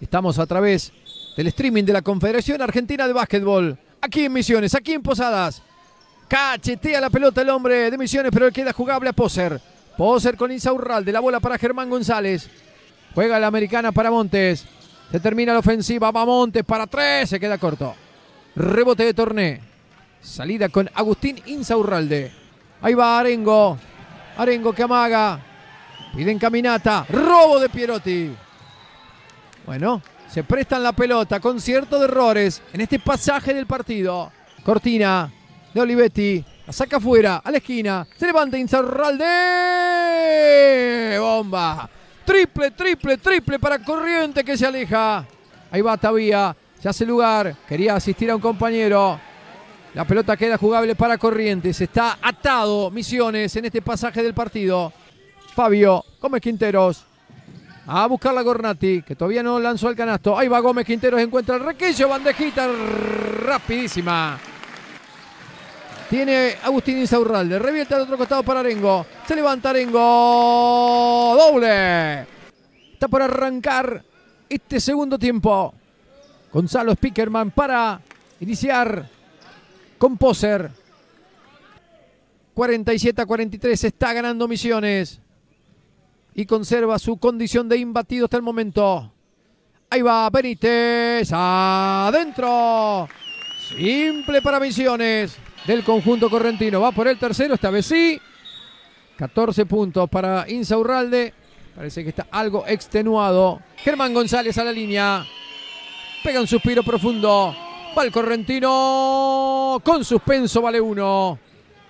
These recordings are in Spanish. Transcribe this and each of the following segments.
Estamos a través del streaming de la Confederación Argentina de Básquetbol. Aquí en Misiones, aquí en Posadas. Cachetea la pelota el hombre de Misiones, pero queda jugable a Poser. Poser con Insaurralde, la bola para Germán González. Juega la americana para Montes. Se termina la ofensiva, va Montes para tres, se queda corto. Rebote de Torné. Salida con Agustín Insaurralde. Ahí va Arengo. Arengo que amaga. Pide caminata. Robo de Pierotti. Bueno, se prestan la pelota con de errores en este pasaje del partido. Cortina de Olivetti. La saca afuera, a la esquina. Se levanta Inzarralde. Bomba. Triple, triple, triple para Corriente que se aleja. Ahí va Tavía. Se hace lugar. Quería asistir a un compañero. La pelota queda jugable para corriente, se Está atado Misiones en este pasaje del partido. Fabio Gómez Quinteros a buscar la Gornati, que todavía no lanzó el canasto. Ahí va Gómez Quinteros, encuentra el requillo, bandejita rapidísima. Tiene Agustín Insaurralde. Revienta al otro costado para Arengo. Se levanta Arengo. Doble. Está por arrancar este segundo tiempo. Gonzalo Spickerman para iniciar con Poser. 47 a 43. Está ganando Misiones y conserva su condición de imbatido hasta el momento. Ahí va Benítez, adentro. Simple para Misiones del conjunto correntino. Va por el tercero, esta vez sí. 14 puntos para Insaurralde. Parece que está algo extenuado. Germán González a la línea. Pega un suspiro profundo. Va el correntino. Con suspenso vale uno.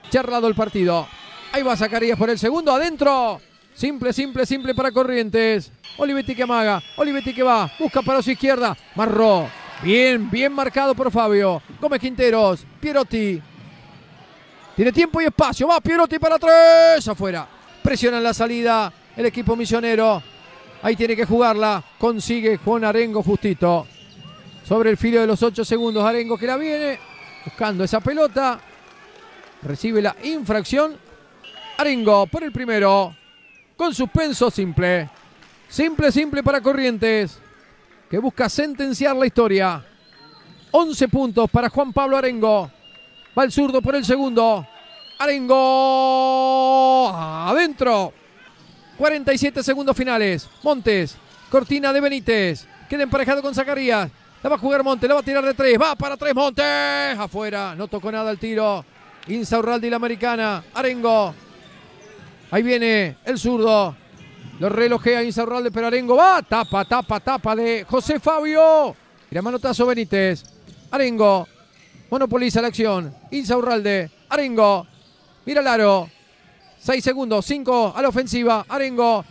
Charlado el partido. Ahí va Zacarías por el segundo. Adentro. Simple, simple, simple para Corrientes. Olivetti que amaga. Olivetti que va. Busca para su izquierda. Marró. Bien, bien marcado por Fabio. Gómez Quinteros. Pierotti. Tiene tiempo y espacio. Va Pierotti para tres. Afuera. Presiona la salida el equipo misionero. Ahí tiene que jugarla. Consigue Juan Arengo justito. Sobre el filo de los ocho segundos. Arengo que la viene. Buscando esa pelota. Recibe la infracción. Arengo por el primero con suspenso simple. Simple, simple para Corrientes, que busca sentenciar la historia. 11 puntos para Juan Pablo Arengo. Va el zurdo por el segundo. Arengo adentro. 47 segundos finales. Montes, cortina de Benítez. Queda emparejado con Zacarías. La va a jugar Montes, la va a tirar de tres. Va para tres Montes. Afuera, no tocó nada el tiro. Insaurraldi la americana. Arengo Ahí viene el zurdo. Lo relojea Insaurralde, pero Arengo va. Tapa, tapa, tapa de José Fabio. Mira, manotazo Benítez. Arengo. Monopoliza la acción. Insaurralde. Arengo. Mira el aro. Seis segundos. Cinco a la ofensiva. Arengo.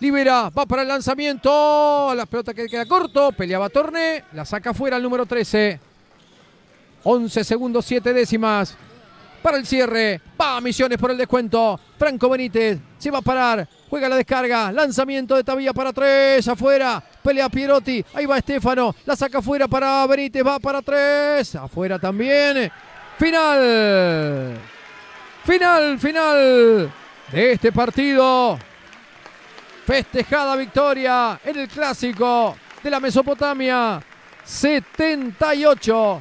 Libera. Va para el lanzamiento. La pelota que queda corto. Peleaba Torne. La saca fuera el número 13. 11 segundos, Siete décimas para el cierre. Va Misiones por el descuento. Franco Benítez se va a parar. Juega la descarga. Lanzamiento de Tavilla para tres. Afuera. Pelea Pierotti. Ahí va Estefano. La saca afuera para Benítez. Va para tres. Afuera también. Final. Final, final de este partido. Festejada victoria en el clásico de la Mesopotamia. 78.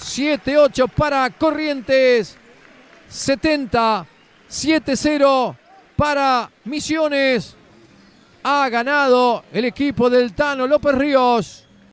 7-8 para Corrientes. 70, 7-0 para Misiones. Ha ganado el equipo del Tano López Ríos.